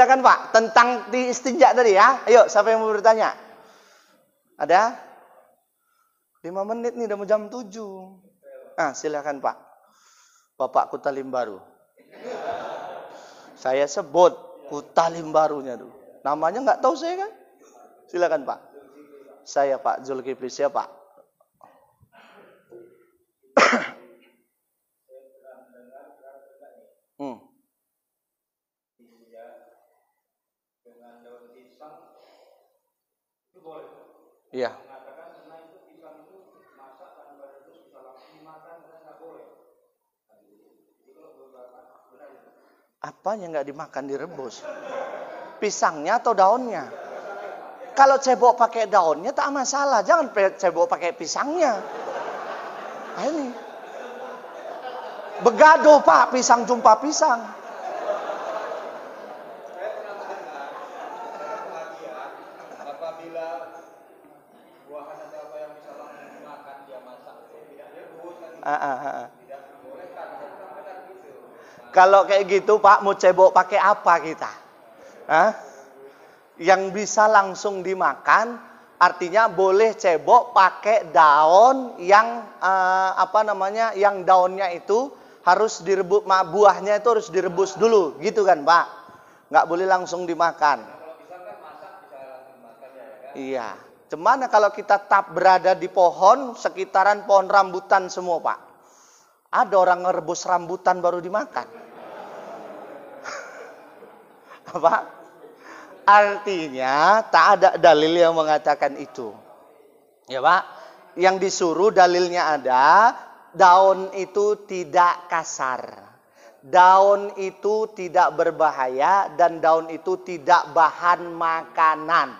Silakan Pak, tentang di istinja tadi ya. Ayo, siapa yang mau bertanya? Ada? Lima menit nih, udah mau jam tujuh, Ah, silakan Pak. Bapak Kutalim Baru. Saya sebut Kutalim Barunya tuh, Namanya nggak tahu saya kan? Silakan Pak. Saya Pak Zulkifli, siapa? Pak. Iya. Apa yang nggak dimakan direbus? Pisangnya atau daunnya? Kalau cebok pakai daunnya tak masalah, jangan cebok pakai pisangnya. ini. Begado pak, pisang jumpa pisang. Kalau kayak gitu Pak mau cebok pakai apa kita? Hah? Yang bisa langsung dimakan artinya boleh cebok pakai daun yang eh, apa namanya yang daunnya itu harus direbus buahnya itu harus direbus dulu gitu kan Pak. Nggak boleh langsung dimakan. Iya. Cuman kalau kita tap berada di pohon sekitaran pohon rambutan semua Pak. Ada orang ngerebus rambutan baru dimakan. Apa? Artinya tak ada dalil yang mengatakan itu. Ya Pak, yang disuruh dalilnya ada, daun itu tidak kasar. Daun itu tidak berbahaya dan daun itu tidak bahan makanan.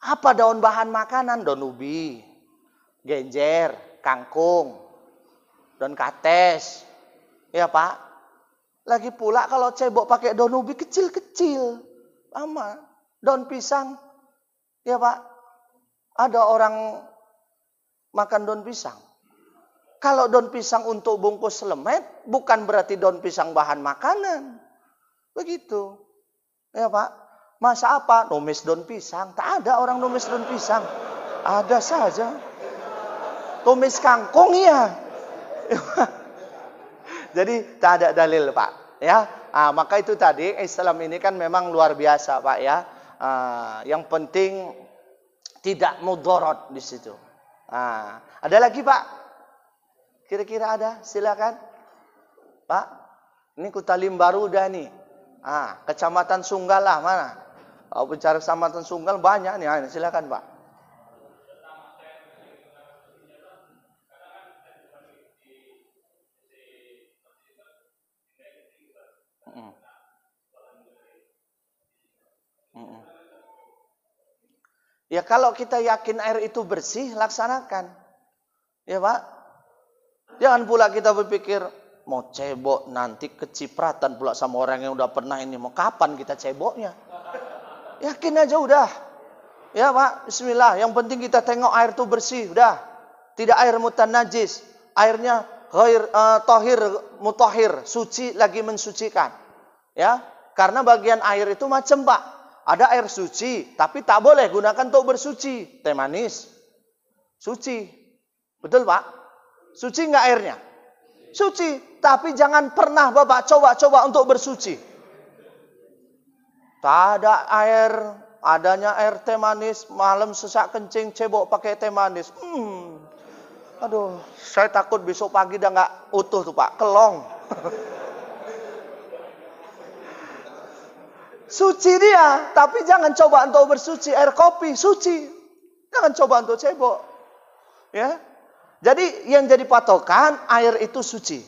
Apa daun bahan makanan? Daun ubi, genjer, kangkung, daun kates. Ya Pak, lagi pula kalau cebok pakai daun ubi kecil-kecil. Lama. Daun pisang. Ya Pak. Ada orang makan daun pisang. Kalau daun pisang untuk bungkus lemet, bukan berarti daun pisang bahan makanan. Begitu. Ya Pak. Masa apa? Numis daun pisang. Tak ada orang numis daun pisang. Ada saja. Tumis kangkung ya. Jadi tak ada dalil Pak. Ya, ah, maka itu tadi Islam ini kan memang luar biasa Pak ya. Ah, yang penting tidak mudorot di situ. Ah, ada lagi Pak? Kira-kira ada? Silakan. Pak, ini Kutalim baru udah nih. Ah, Kecamatan lah, mana? Kalau bicara Kecamatan Sunggal banyak nih. Ah, silakan Pak. Ya kalau kita yakin air itu bersih, laksanakan. Ya Pak. Jangan pula kita berpikir, mau cebok nanti kecipratan pula sama orang yang udah pernah ini. Mau kapan kita ceboknya? Yakin aja udah. Ya Pak, bismillah. Yang penting kita tengok air itu bersih, udah. Tidak air mutan najis. Airnya khair, uh, eh, tohir, mutohir, suci lagi mensucikan. Ya, karena bagian air itu macam Pak ada air suci, tapi tak boleh gunakan untuk bersuci. Teh manis, suci. Betul Pak? Suci enggak airnya? Suci, tapi jangan pernah Bapak coba-coba untuk bersuci. Tak ada air, adanya air teh manis, malam sesak kencing cebok pakai teh manis. Hmm. Aduh, saya takut besok pagi udah nggak utuh tuh Pak, kelong. Suci dia, tapi jangan coba untuk bersuci air kopi, suci. Jangan coba untuk cebok. Ya. Jadi yang jadi patokan air itu suci.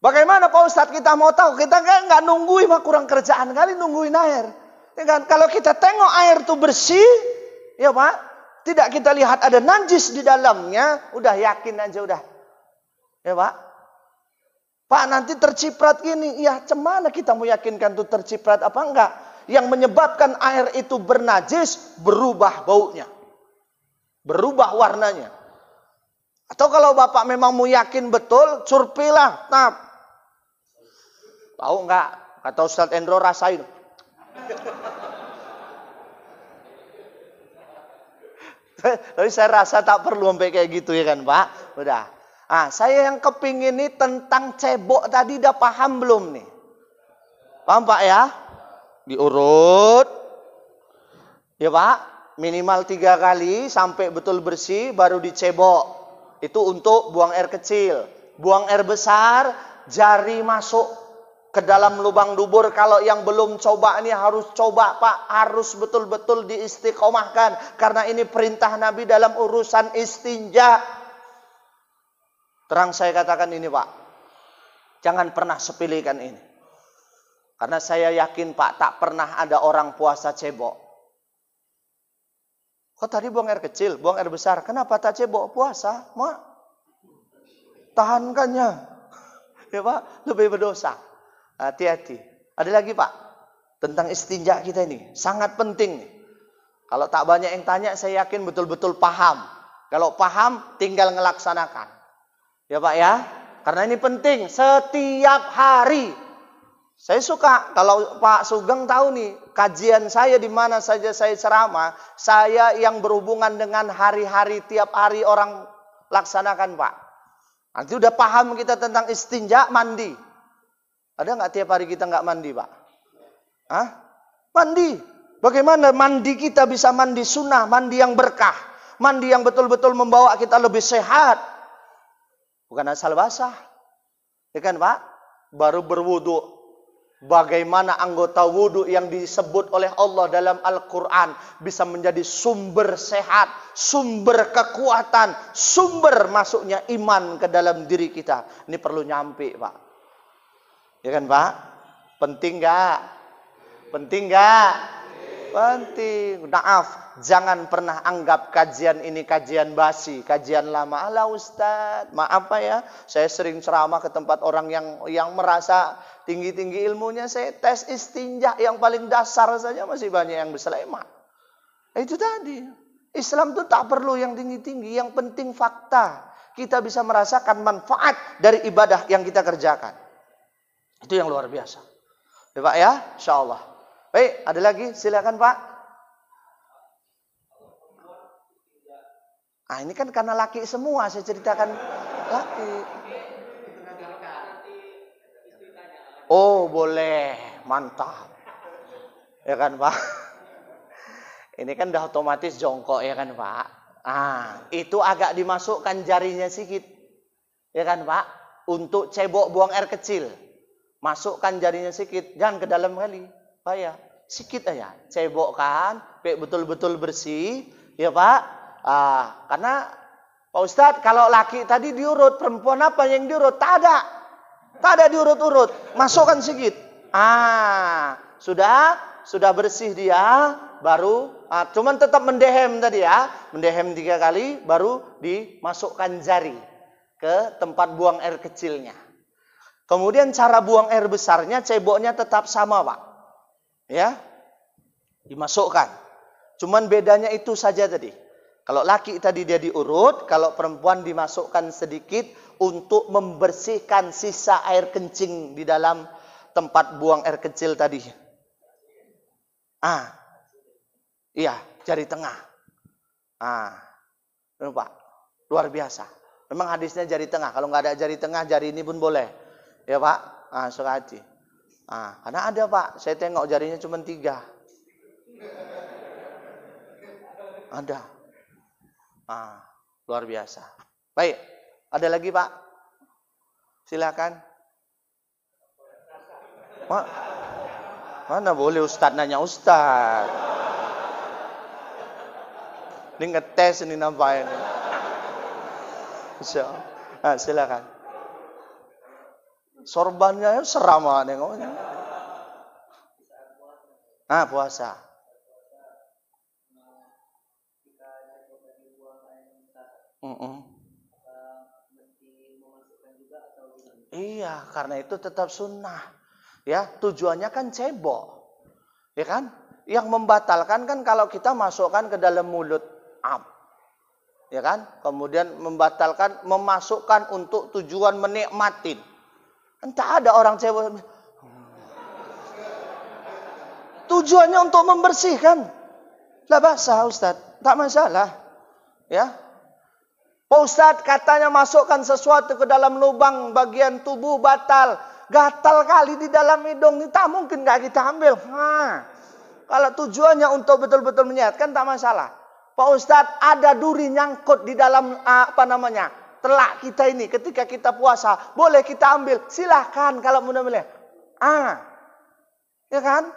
Bagaimana Pak Ustadz kita mau tahu? Kita kan nggak nungguin mah kurang kerjaan kali nungguin air. Ya kan? Kalau kita tengok air itu bersih, ya Pak, tidak kita lihat ada najis di dalamnya, udah yakin aja udah. Ya Pak, Pak nanti terciprat gini, ya cemana kita meyakinkan itu terciprat apa enggak? Yang menyebabkan air itu bernajis, berubah baunya. Berubah warnanya. Atau kalau Bapak memang mau yakin betul, curpilah. Nah, Tahu enggak? Kata Ustadz Endro rasain. Tapi saya rasa tak perlu sampai kayak gitu ya kan Pak. Udah, Ah, saya yang kepingin nih tentang cebok tadi dah paham belum nih? Paham Pak ya? Diurut. Ya Pak, minimal tiga kali sampai betul bersih baru dicebok. Itu untuk buang air kecil. Buang air besar, jari masuk ke dalam lubang dubur. Kalau yang belum coba ini harus coba Pak. Harus betul-betul diistiqomahkan. Karena ini perintah Nabi dalam urusan istinja. Terang saya katakan ini Pak, jangan pernah sepilihkan ini. Karena saya yakin Pak, tak pernah ada orang puasa cebok. Kok tadi buang air kecil, buang air besar. Kenapa tak cebok puasa? Mak, tahankannya. Ya Pak, lebih berdosa. Hati-hati. Ada lagi Pak, tentang istinja kita ini. Sangat penting. Kalau tak banyak yang tanya, saya yakin betul-betul paham. Kalau paham, tinggal ngelaksanakan. Ya Pak ya. Karena ini penting setiap hari. Saya suka kalau Pak Sugeng tahu nih, kajian saya di mana saja saya ceramah, saya yang berhubungan dengan hari-hari tiap hari orang laksanakan Pak. Nanti udah paham kita tentang istinja mandi. Ada nggak tiap hari kita nggak mandi Pak? Hah? Mandi. Bagaimana mandi kita bisa mandi sunnah, mandi yang berkah, mandi yang betul-betul membawa kita lebih sehat, Bukan asal basah. Ya kan Pak? Baru berwudu. Bagaimana anggota wudhu yang disebut oleh Allah dalam Al-Quran bisa menjadi sumber sehat, sumber kekuatan, sumber masuknya iman ke dalam diri kita. Ini perlu nyampe Pak. Ya kan Pak? Penting gak? Penting gak? Penting. Naaf, jangan pernah anggap kajian ini kajian basi, kajian lama. Ala Ustaz, maaf apa ya, saya sering ceramah ke tempat orang yang yang merasa tinggi-tinggi ilmunya. Saya tes istinja yang paling dasar saja masih banyak yang berselemak. Itu tadi. Islam itu tak perlu yang tinggi-tinggi, yang penting fakta. Kita bisa merasakan manfaat dari ibadah yang kita kerjakan. Itu yang luar biasa. Ya Pak ya, insya Allah. Baik, eh, ada lagi? Silakan Pak. Ah ini kan karena laki semua saya ceritakan laki. Oh boleh, mantap. Ya kan Pak? Ini kan udah otomatis jongkok ya kan Pak? Ah itu agak dimasukkan jarinya sedikit. Ya kan Pak? Untuk cebok buang air kecil. Masukkan jarinya sedikit, jangan ke dalam kali. Saya oh ya sikit aja cebok kan betul-betul bersih ya pak ah, karena pak ustadz kalau laki tadi diurut perempuan apa yang diurut tak ada tak ada diurut-urut masukkan sikit ah sudah sudah bersih dia baru ah, cuman tetap mendehem tadi ya mendehem tiga kali baru dimasukkan jari ke tempat buang air kecilnya kemudian cara buang air besarnya ceboknya tetap sama pak Ya. Dimasukkan. Cuman bedanya itu saja tadi. Kalau laki tadi dia diurut, kalau perempuan dimasukkan sedikit untuk membersihkan sisa air kencing di dalam tempat buang air kecil tadi. Ah. Iya, jari tengah. Ah. lupa, luar biasa. Memang hadisnya jari tengah. Kalau nggak ada jari tengah, jari ini pun boleh. Ya Pak, ah, suka hati. Ah, karena ada pak, saya tengok jarinya cuma tiga. Ada. Ah, luar biasa. Baik, ada lagi pak? Silakan. Ma mana boleh Ustadz nanya Ustadz? Ini ngetes ini nampaknya. So, ah, silakan sorbannya kan serama nengoknya. Ah puasa. Mm -mm. Iya, karena itu tetap sunnah. Ya, tujuannya kan cebok. Ya kan? Yang membatalkan kan kalau kita masukkan ke dalam mulut am. Ya kan? Kemudian membatalkan, memasukkan untuk tujuan menikmatin. Entah ada orang cewek. Tujuannya untuk membersihkan. Lah basah Ustaz. Tak masalah. Ya. Pak Ustaz katanya masukkan sesuatu ke dalam lubang bagian tubuh batal. Gatal kali di dalam hidung. Tak mungkin gak kita ambil. Kalau tujuannya untuk betul-betul menyehatkan tak masalah. Pak Ustaz ada duri nyangkut di dalam ah, apa namanya telak kita ini ketika kita puasa, boleh kita ambil, silahkan kalau mau ambil Ah, ya kan?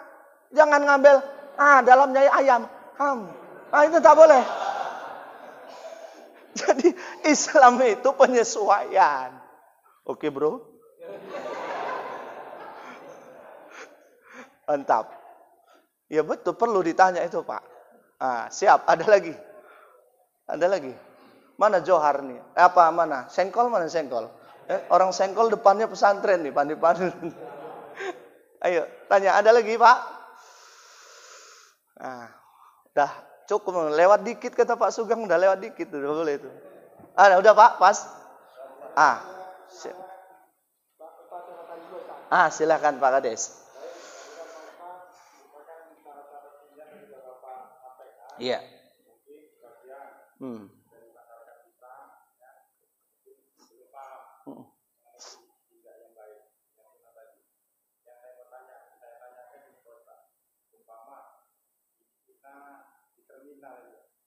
Jangan ngambil ah dalamnya ayam, ham. Ah itu tak boleh. Jadi Islam itu penyesuaian. Oke bro? Mantap. Ya betul perlu ditanya itu pak. Ah, siap, ada lagi? Ada lagi? Mana Johar nih? Eh, apa mana? Sengkol mana Sengkol? Eh, orang Sengkol depannya pesantren nih, Pandi pandi. Ayo, tanya ada lagi Pak? Nah, dah cukup lewat dikit kata Pak Sugeng udah lewat dikit udah boleh itu. Ada, ah, udah Pak, pas. Ah. Ah, silakan Pak Kades. Iya. Hmm.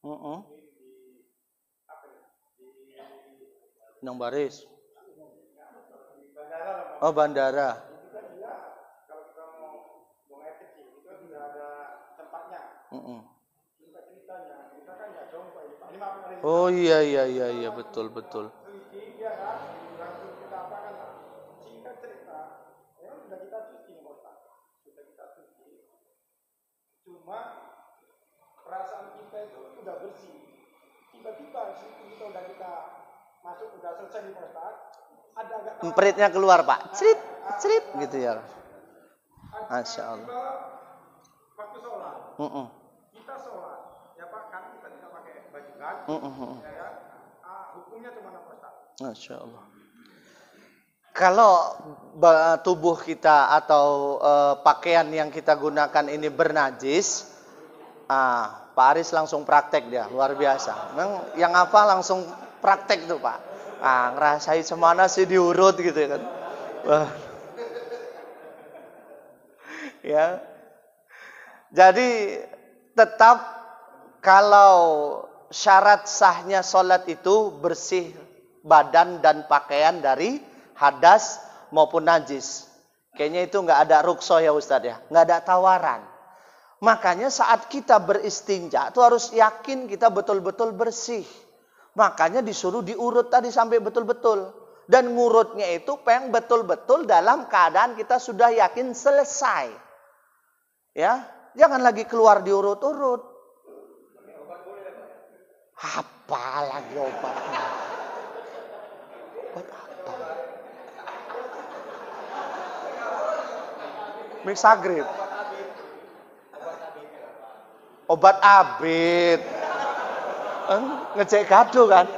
Mm -mm. Nang Baris. Oh bandara. Kan oh iya iya iya iya betul betul. Empritnya keluar pak, cerit, cerit gitu ya. Masya Allah. Waktu sholat, mm -mm. kita sholat, ya pak, kan kita tidak pakai baju kan, mm -mm. ya, ya. Ah, hukumnya cuma apa pak? Masya Allah. Kalau tubuh kita atau uh, pakaian yang kita gunakan ini bernajis, ah, Pak Aris langsung praktek dia, luar biasa. Memang yang apa langsung praktek tuh Pak ah ngerasain semana sih diurut gitu ya kan Wah. ya jadi tetap kalau syarat sahnya sholat itu bersih badan dan pakaian dari hadas maupun najis. Kayaknya itu nggak ada rukso ya Ustadz ya, nggak ada tawaran. Makanya saat kita beristinja itu harus yakin kita betul-betul bersih. Makanya disuruh diurut tadi sampai betul-betul. Dan ngurutnya itu peng betul-betul dalam keadaan kita sudah yakin selesai. Ya, jangan lagi keluar diurut-urut. Apa lagi obatnya? Obat apa? Mixagrip. Obat abit. Obat abit. Eh, ngecek kado kan.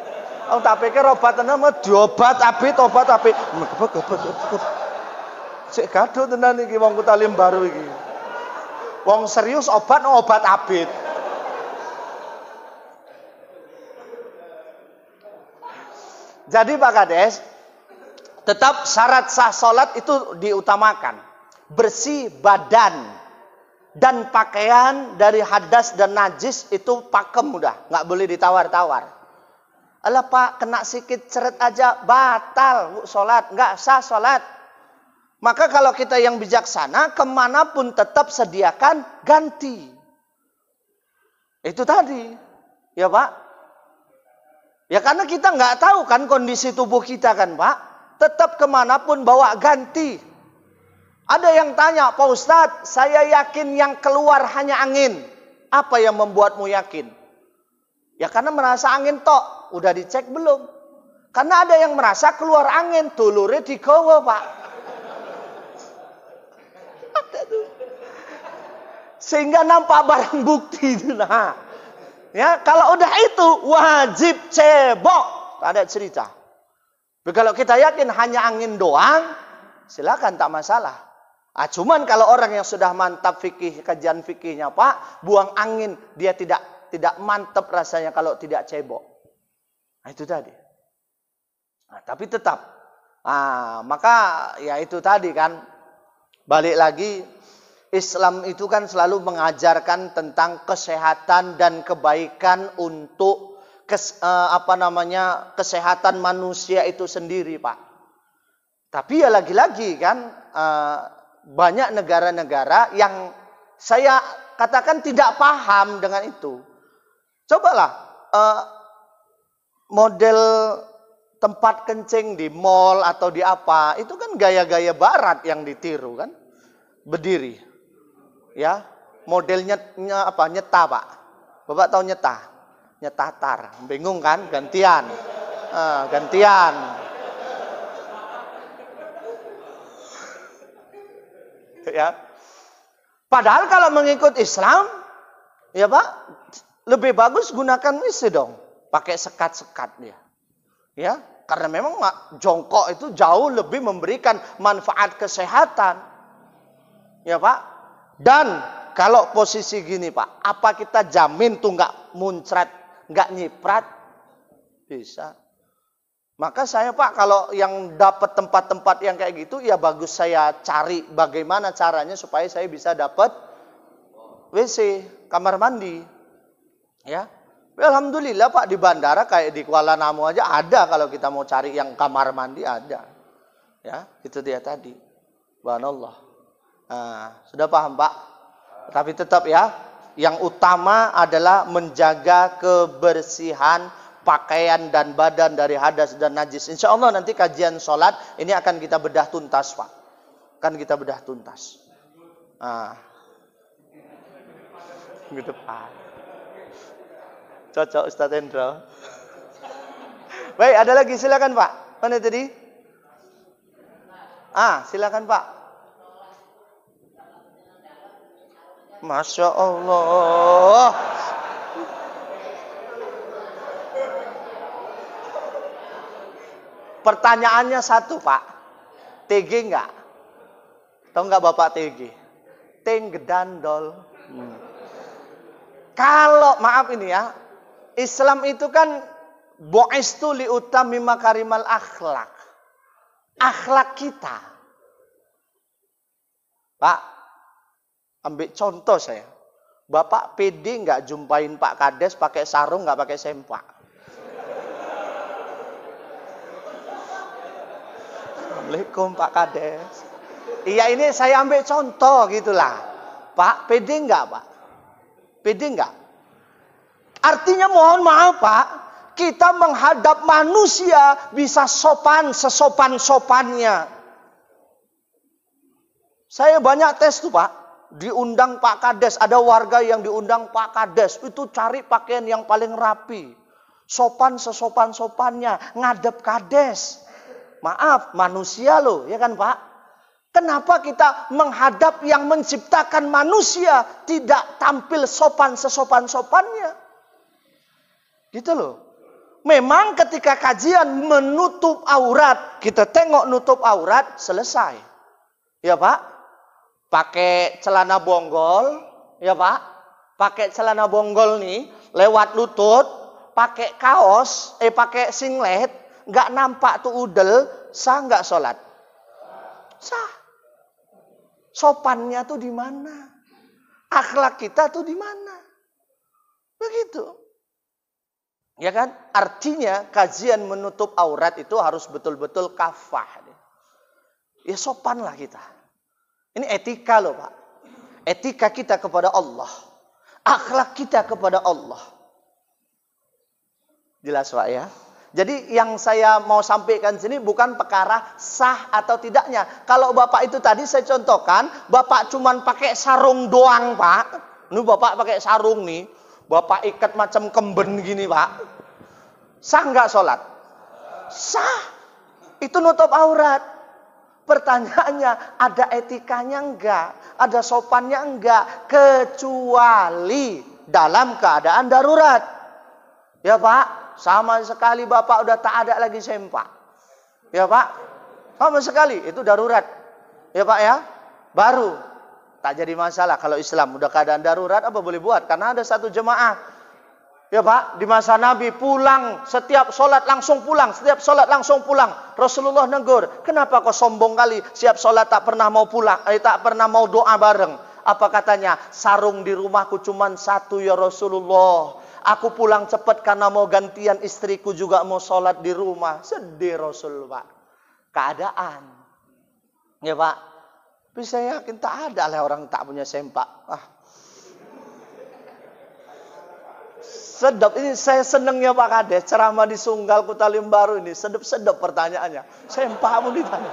Oh, tak pikir obat tenan diobat abit obat abit. Cek kado tenan iki wong kota baru iki. Wong serius obat obat abit. Jadi Pak Kades, tetap syarat sah solat itu diutamakan. Bersih badan, dan pakaian dari hadas dan najis itu pakem udah, nggak boleh ditawar-tawar. Alah pak, kena sikit ceret aja, batal sholat, nggak sah sholat. Maka kalau kita yang bijaksana, kemanapun tetap sediakan ganti. Itu tadi, ya pak. Ya karena kita nggak tahu kan kondisi tubuh kita kan pak. Tetap kemanapun bawa ganti. Ada yang tanya, Pak Ustadz, saya yakin yang keluar hanya angin. Apa yang membuatmu yakin? Ya karena merasa angin tok, udah dicek belum? Karena ada yang merasa keluar angin, dulure digowo pak. Sehingga nampak barang bukti nah. Ya, kalau udah itu wajib cebok. Tak ada cerita. Tapi kalau kita yakin hanya angin doang, silakan tak masalah. Ah, cuman kalau orang yang sudah mantap fikih, kajian fikihnya Pak, buang angin, dia tidak tidak mantap rasanya kalau tidak cebok. Nah, itu tadi. Nah, tapi tetap. Ah, maka ya itu tadi kan. Balik lagi Islam itu kan selalu mengajarkan tentang kesehatan dan kebaikan untuk kes, eh, apa namanya? kesehatan manusia itu sendiri, Pak. Tapi ya lagi-lagi kan eh, banyak negara-negara yang saya katakan tidak paham dengan itu. Cobalah uh, model tempat kencing di mall atau di apa, itu kan gaya-gaya barat yang ditiru kan. Berdiri. Ya, modelnya apa? Nyeta, Pak. Bapak tahu nyeta? Nyetatar. Bingung kan? Gantian. Uh, gantian ya. Padahal kalau mengikut Islam, ya Pak, lebih bagus gunakan misi dong. Pakai sekat-sekat dia. Ya, karena memang jongkok itu jauh lebih memberikan manfaat kesehatan. Ya Pak. Dan kalau posisi gini Pak, apa kita jamin tuh nggak muncrat, nggak nyiprat? Bisa. Maka saya Pak kalau yang dapat tempat-tempat yang kayak gitu ya bagus saya cari bagaimana caranya supaya saya bisa dapat WC, kamar mandi. Ya. ya. Alhamdulillah Pak di bandara kayak di Kuala Namu aja ada kalau kita mau cari yang kamar mandi ada. Ya, itu dia tadi. Allah. Nah, sudah paham Pak? Tapi tetap ya, yang utama adalah menjaga kebersihan pakaian dan badan dari hadas dan najis. Insya Allah nanti kajian sholat ini akan kita bedah tuntas Pak. Kan kita bedah tuntas. Ah. Gitu Pak. Cocok Ustaz Hendro. Baik, ada lagi silakan Pak. Mana tadi? Ah, silakan Pak. Masya Allah. Pertanyaannya satu pak, TG nggak? Tahu nggak bapak TG? Teng gedandol. Hmm. Kalau maaf ini ya, Islam itu kan bo'istu li utamima karimal akhlak. Akhlak kita. Pak, ambil contoh saya. Bapak PD nggak jumpain Pak Kades pakai sarung nggak pakai sempak. Assalamualaikum Pak Kades. Iya ini saya ambil contoh gitulah. Pak, pede nggak Pak? Pede nggak? Artinya mohon maaf Pak, kita menghadap manusia bisa sopan sesopan-sopannya. Saya banyak tes tuh Pak, diundang Pak Kades, ada warga yang diundang Pak Kades, itu cari pakaian yang paling rapi. Sopan sesopan-sopannya, ngadep Kades. Maaf, manusia loh, ya kan Pak? Kenapa kita menghadap yang menciptakan manusia tidak tampil sopan sesopan-sopannya? Gitu loh. Memang ketika kajian menutup aurat, kita tengok nutup aurat, selesai. Ya Pak? Pakai celana bonggol, ya Pak? Pakai celana bonggol nih, lewat lutut, pakai kaos, eh pakai singlet, nggak nampak tuh udel, sah nggak sholat? Sah. Sopannya tuh di mana? Akhlak kita tuh di mana? Begitu. Ya kan? Artinya kajian menutup aurat itu harus betul-betul kafah. Ya sopanlah kita. Ini etika loh Pak. Etika kita kepada Allah. Akhlak kita kepada Allah. Jelas Pak ya? Jadi yang saya mau sampaikan sini bukan perkara sah atau tidaknya. Kalau bapak itu tadi saya contohkan, bapak cuma pakai sarung doang pak. Ini bapak pakai sarung nih, bapak ikat macam kemben gini pak. Sah nggak sholat? Sah. Itu nutup aurat. Pertanyaannya, ada etikanya enggak? Ada sopannya enggak? Kecuali dalam keadaan darurat. Ya Pak, sama sekali bapak udah tak ada lagi sempak. Ya pak? Sama sekali. Itu darurat. Ya pak ya? Baru. Tak jadi masalah kalau Islam. Udah keadaan darurat apa boleh buat? Karena ada satu jemaah. Ya pak? Di masa Nabi pulang. Setiap sholat langsung pulang. Setiap sholat langsung pulang. Rasulullah negur. Kenapa kau sombong kali? Siap sholat tak pernah mau pulang. Eh, tak pernah mau doa bareng. Apa katanya? Sarung di rumahku cuma satu ya Rasulullah. Aku pulang cepat karena mau gantian istriku juga mau sholat di rumah. Sedih Rasul Pak. Keadaan. Ya Pak. Tapi saya yakin tak ada lah orang tak punya sempak. Ah. Sedap ini saya senengnya Pak Kades ceramah di Sunggal Kutalim Baru ini sedap-sedap pertanyaannya. Sempakmu ditanya.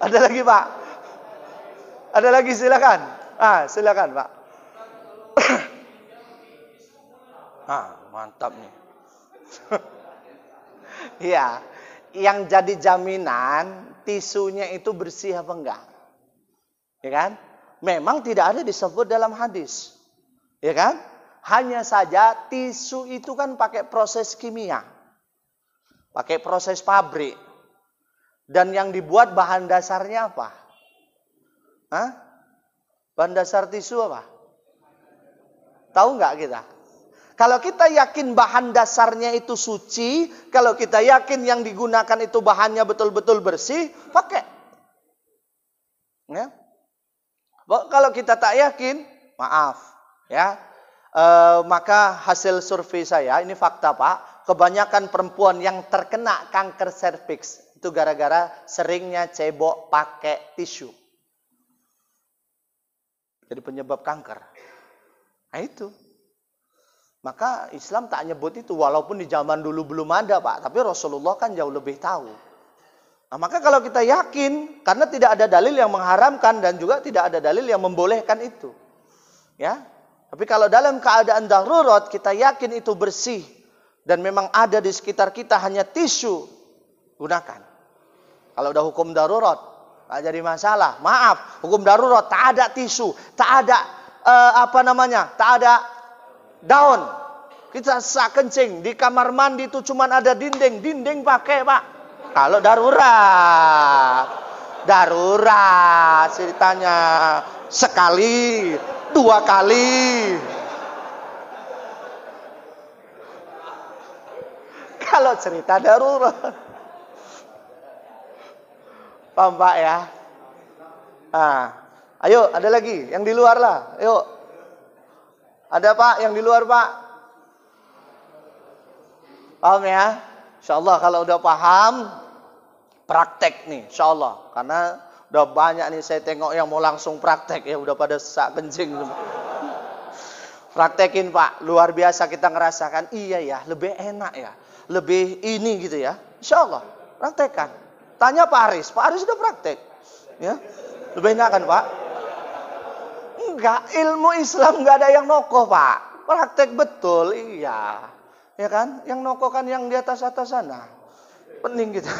Ada lagi Pak? Ada lagi silakan. Ah, silakan, Pak. ah, mantap nih. Iya. Yang jadi jaminan tisunya itu bersih apa enggak? Ya kan? Memang tidak ada disebut dalam hadis. Ya kan? Hanya saja tisu itu kan pakai proses kimia. Pakai proses pabrik. Dan yang dibuat bahan dasarnya apa? Hah? dasar tisu apa? Tahu nggak kita? Kalau kita yakin bahan dasarnya itu suci, kalau kita yakin yang digunakan itu bahannya betul-betul bersih, pakai. Ya. Kalau kita tak yakin, maaf, ya. E, maka hasil survei saya, ini fakta Pak, kebanyakan perempuan yang terkena kanker serviks itu gara-gara seringnya cebok pakai tisu jadi penyebab kanker. Nah itu. Maka Islam tak nyebut itu walaupun di zaman dulu belum ada Pak, tapi Rasulullah kan jauh lebih tahu. Nah, maka kalau kita yakin karena tidak ada dalil yang mengharamkan dan juga tidak ada dalil yang membolehkan itu. Ya. Tapi kalau dalam keadaan darurat kita yakin itu bersih dan memang ada di sekitar kita hanya tisu, gunakan. Kalau udah hukum darurat, Gak ah, jadi masalah. Maaf, hukum darurat tak ada tisu, tak ada uh, apa namanya? Tak ada daun. Kita sak kencing di kamar mandi itu cuma ada dinding, dinding pakai, Pak. Kalau darurat. Darurat ceritanya sekali, dua kali. Kalau cerita darurat Paham Pak ya? Nah, ayo ada lagi yang di luar lah. Yuk. Ada Pak yang di luar Pak? Paham ya? Insya Allah kalau udah paham praktek nih, Insya Allah karena udah banyak nih saya tengok yang mau langsung praktek ya udah pada sak kencing praktekin pak luar biasa kita ngerasakan iya ya lebih enak ya lebih ini gitu ya insya Allah praktekan Tanya Pak Aris, Pak Aris sudah praktek. Ya. Lebih enak kan Pak? Enggak, ilmu Islam enggak ada yang nokoh Pak. Praktek betul, iya. Ya kan? Yang nokoh kan yang di atas-atas sana. Pening gitu.